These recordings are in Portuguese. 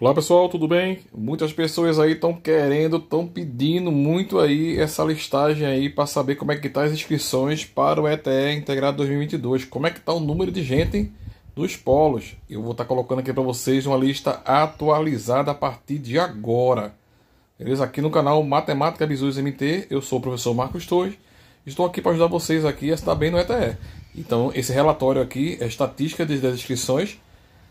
Olá pessoal, tudo bem? Muitas pessoas aí estão querendo, estão pedindo muito aí essa listagem aí para saber como é que tá as inscrições para o ETE Integrado 2022. Como é que tá o número de gente nos polos? Eu vou estar tá colocando aqui para vocês uma lista atualizada a partir de agora. Beleza? Aqui no canal Matemática Bisus MT, eu sou o professor Marcos Torres. Estou aqui para ajudar vocês aqui a estar bem no ETE. Então, esse relatório aqui é estatística das inscrições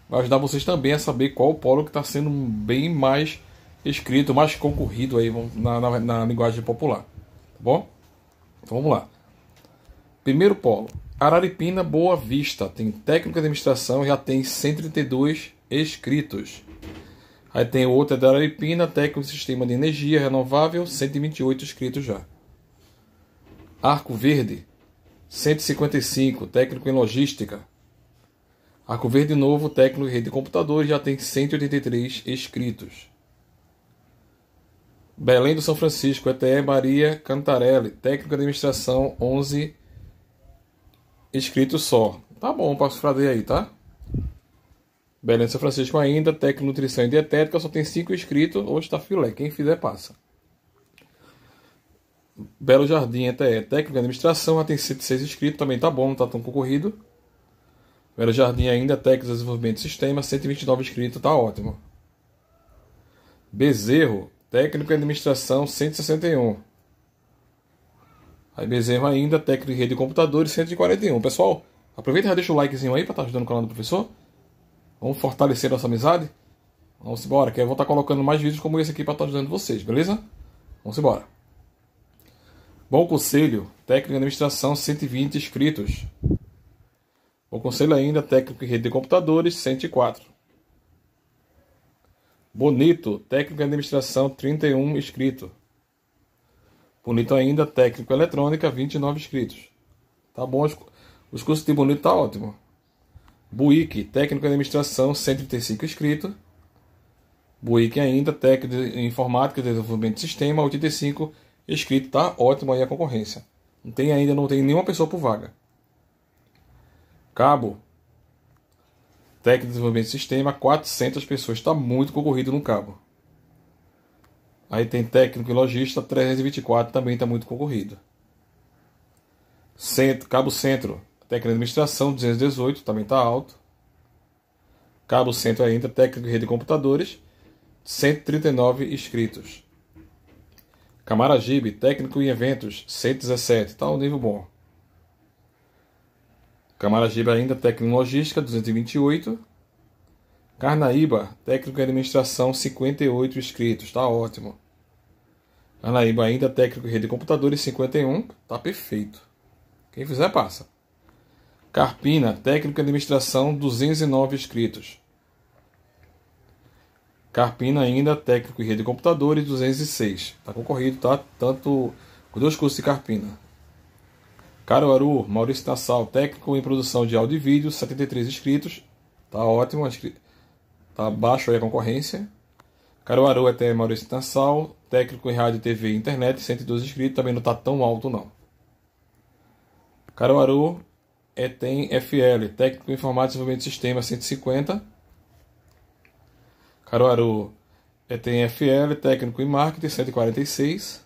vai ajudar vocês também a saber qual o polo que está sendo bem mais escrito, mais concorrido aí na, na, na linguagem popular. Tá bom? Então vamos lá. Primeiro polo. Araripina Boa Vista tem técnico de administração, já tem 132 inscritos. Aí tem outra é da Araripina, técnico de sistema de energia renovável, 128 inscritos já. Arco Verde, 155, técnico em logística, Cover de Novo, técnico em rede de computadores, já tem 183 inscritos. Belém do São Francisco, ETE Maria Cantarelli, técnico de administração, 11 inscritos só. Tá bom, posso fazer aí, tá? Belém do São Francisco ainda, técnico nutrição e dietética, só tem 5 inscritos, hoje tá filé, quem fizer passa. Belo Jardim, ETE, técnico de administração, já tem 106 inscritos, também tá bom, não tá tão concorrido. Vera Jardim ainda, técnico de desenvolvimento de sistema, 129 inscritos, tá ótimo. Bezerro, técnico de administração, 161. Aí Bezerro ainda, técnico de rede de computadores, 141. Pessoal, aproveita e já deixa o likezinho aí para estar tá ajudando o canal do professor. Vamos fortalecer nossa amizade. Vamos embora, que eu vou estar tá colocando mais vídeos como esse aqui para estar tá ajudando vocês, beleza? Vamos embora. Bom Conselho, técnico de administração, 120 inscritos. O conselho ainda técnico em rede de computadores 104. Bonito, técnico em administração 31 inscrito. Bonito ainda, técnico eletrônica 29 inscritos. Tá bom, os, os cursos de Bonito tá ótimo. Buick, técnico em administração 135 inscritos. Buick ainda, técnico em informática e desenvolvimento de sistema 85 inscrito, tá ótimo aí a concorrência. Não tem ainda, não tem nenhuma pessoa por vaga. Cabo, técnico de desenvolvimento de sistema, 400 pessoas. Está muito concorrido no cabo. Aí tem técnico e lojista, 324, também está muito concorrido. Centro, cabo centro, técnico de administração, 218, também está alto. Cabo centro ainda, técnico de rede de computadores, 139 inscritos. Camaragibe, técnico em eventos, 117, está um nível bom. Camaragibe ainda, técnico em logística, 228. Carnaíba, técnico em administração, 58 inscritos, tá ótimo. Carnaíba ainda, técnico em rede de computadores, 51, tá perfeito. Quem fizer, passa. Carpina, técnico em administração, 209 inscritos. Carpina ainda, técnico em rede de computadores, 206. Tá concorrido, tá? Tanto com dois cursos de Carpina. Caruaru, Maurício Tassal, técnico em produção de áudio e vídeo, 73 inscritos. Tá ótimo, tá baixo aí a concorrência. Caruaru até Maurício Tassal, técnico em rádio, TV e internet, 112 inscritos, também não tá tão alto não. Caruaru é, tem FL, técnico em informática e desenvolvimento de sistema, 150. Caruaru é, tem FL, técnico em marketing, 146.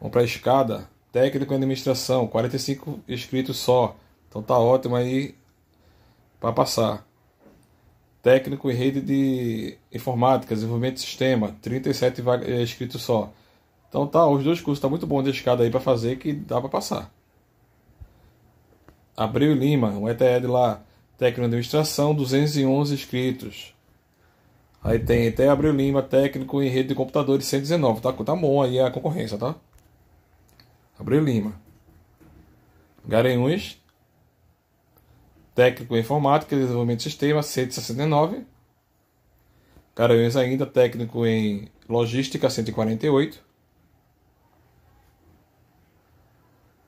Vamos para a escada. Técnico em administração, 45 inscritos só. Então tá ótimo aí para passar. Técnico em rede de informática, desenvolvimento de sistema, 37 eh, inscritos só. Então tá, os dois cursos tá muito bom dedicado aí para fazer que dá para passar. Abreu Lima, um ETE lá, técnico em administração, 211 inscritos. Aí tem até Abreu Lima, técnico em rede de computadores, 119. Tá, tá bom aí a concorrência, tá? Abreu Lima. Garanhuns, técnico em informática e desenvolvimento de sistema, 169. Garanhuns ainda, técnico em logística, 148.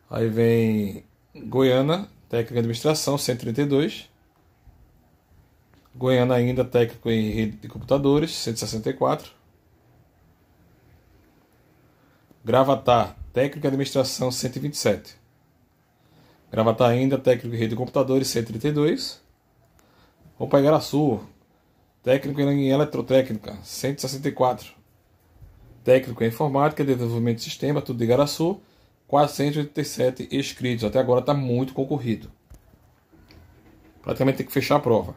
Aí vem Goiânia, técnico em administração, 132. Goiânia ainda, técnico em rede de computadores, 164. Gravatar, técnico de administração 127. Gravatar ainda, técnico em rede de computadores 132. Vou pegar Técnico em eletrotécnica 164. Técnico em informática e desenvolvimento de sistema, tudo de Garaçu, 487 inscritos. Até agora está muito concorrido. Praticamente tem que fechar a prova.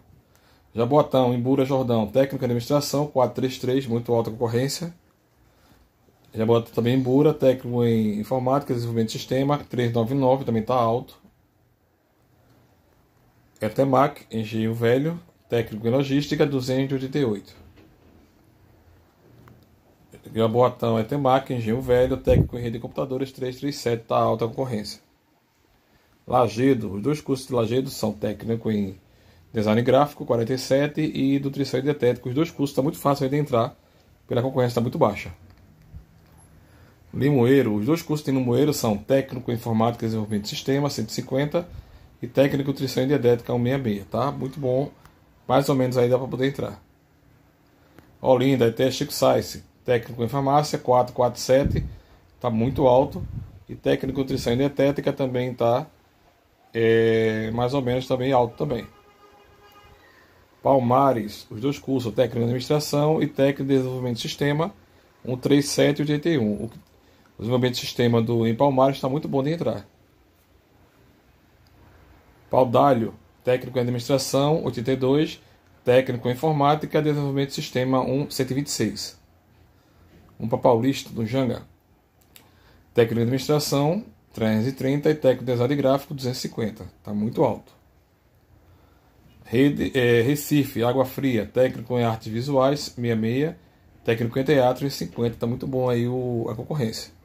Jabotão, Embura Jordão, técnico de administração 433, muito alta concorrência. Já é bota também Bura, técnico em informática, desenvolvimento de sistema, 399, também está alto. Etemac, é engenheiro velho, técnico em logística, 288. Jaboatão, Etemac, engenheiro velho, técnico em rede de computadores, 337, está alta a concorrência. Lagedo, os dois cursos de Lagedo são técnico em design gráfico, 47, e nutrição e dietética, os dois cursos está muito fácil de entrar, pela concorrência está muito baixa. Limoeiro. Os dois cursos no Limoeiro são Técnico em Informática e Desenvolvimento de Sistemas, 150, e Técnico em Nutrição e Dietética, 166, tá? Muito bom. Mais ou menos aí dá para poder entrar. Olinda, ET Chico Science, Técnico em Farmácia, 447, tá muito alto. E Técnico em Nutrição e Dietética também tá é, mais ou menos também alto também. Palmares, os dois cursos, técnico de administração e técnico de desenvolvimento de sistema, 137 e 81. O o desenvolvimento do sistema do, em Palmares está muito bom de entrar. Paudalho, técnico em administração, 82, técnico em informática, desenvolvimento de sistema 1, 126. Um para Paulista, do Janga. Técnico em administração, 330 e técnico de design gráfico, 250. Está muito alto. Rede, é, Recife, Água Fria, técnico em artes visuais, 66, técnico em teatro, 50. Está muito bom aí o, a concorrência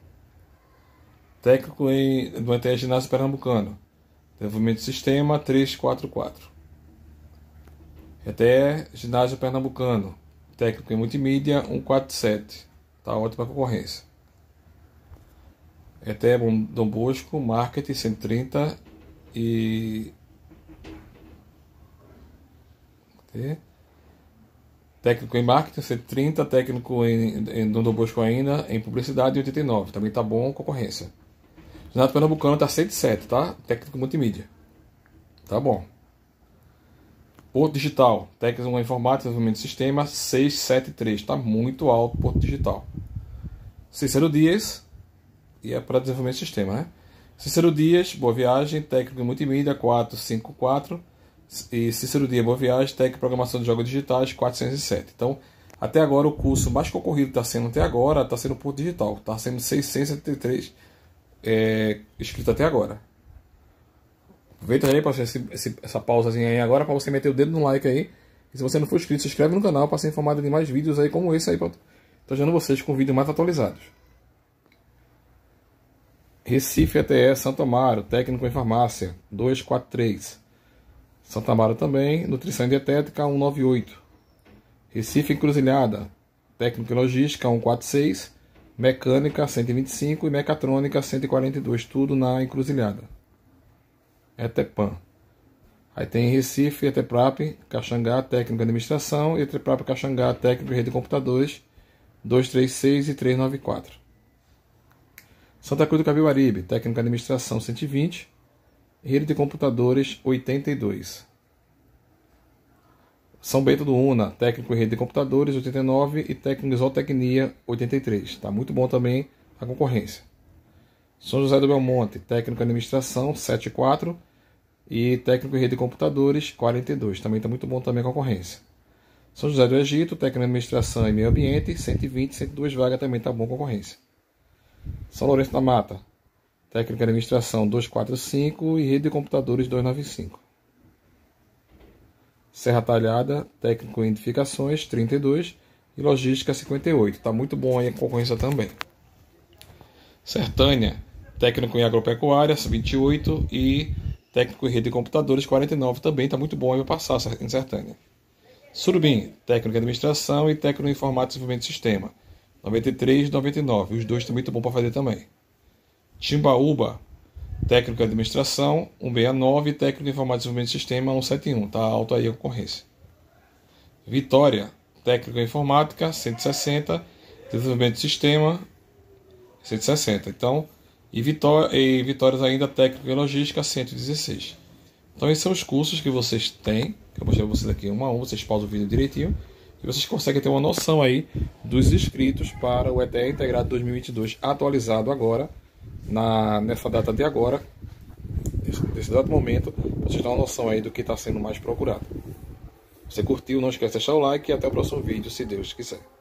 técnico em, do NTE Ginásio Pernambucano, desenvolvimento de sistema 344. NTE Ginásio Pernambucano, técnico em multimídia 147. Está ótima concorrência. ETE Dom Bosco, Marketing 130 e. Cadê? Técnico em marketing 130, técnico em, em Dom Bosco ainda, em publicidade 89. Também tá bom concorrência. Campeonato Pernambucano está 107, tá? Técnico multimídia. Tá bom. Porto Digital, técnico em informática e desenvolvimento de sistemas, 673. Está muito alto Porto Digital. Cícero Dias, e é para desenvolvimento de sistema, né? Cícero Dias, Boa Viagem, técnico em multimídia, 454. E Cícero Dias, Boa Viagem, técnico em programação de jogos digitais, 407. Então, até agora o curso mais concorrido está sendo até agora, está sendo Porto Digital. Está sendo 673 é, escrito até agora. Aproveita aí, para fazer essa pausazinha aí agora para você meter o dedo no like aí. E se você não for inscrito, se inscreve no canal para ser informado de mais vídeos aí como esse aí. Trazendo tá vocês com vídeos mais atualizados. Recife ATE Santo Amaro, técnico em farmácia, 243. Santo Amaro também, nutrição e dietética, 198. Recife Encruzilhada, técnico em logística, 146 mecânica 125 e mecatrônica 142, tudo na encruzilhada. É Tepan. Aí tem Recife, ETEPRAP, Caxangá, técnico de administração, e ETEPRAP, Caxangá, técnico de rede de computadores, 236 e 394. Santa Cruz do Cabiuaribe, técnico de administração 120, rede de computadores 82. São Bento do Una, técnico em rede de computadores, 89, e técnico em zootecnia, 83. Está muito bom também a concorrência. São José do Belmonte, técnico em administração, 74, e técnico em rede de computadores, 42. Também está muito bom também a concorrência. São José do Egito, técnico em administração e meio ambiente, 120, 102 vagas, também está bom a concorrência. São Lourenço da Mata, técnico em administração, 245, e rede de computadores, 295. Serra Talhada, técnico em edificações, 32 e logística 58. Está muito bom aí a concorrência também. Sertânia, técnico em agropecuária, 28 e técnico em rede de computadores, 49 também. Está muito bom aí para passar em Sertânia. Surubim, técnico em administração e técnico em informática e desenvolvimento de sistema, 93 e 99. Os dois estão muito bom para fazer também. Timbaúba, Técnico de Administração 169 e Técnico de Informática e Desenvolvimento de Sistema 171. Está alto aí a ocorrência. Vitória, Técnico de Informática 160, Desenvolvimento de Sistema 160. Então, e, vitória, e Vitórias ainda Técnico de Logística 116. Então, esses são os cursos que vocês têm, que eu mostrei para vocês aqui uma a um, vocês pausam o vídeo direitinho e vocês conseguem ter uma noção aí dos inscritos para o ETE Integrado 2022 atualizado agora na, nessa data de agora, nesse dado momento, para vocês terem uma noção aí do que está sendo mais procurado. Você curtiu, não esquece de deixar o like e até o próximo vídeo, se Deus quiser.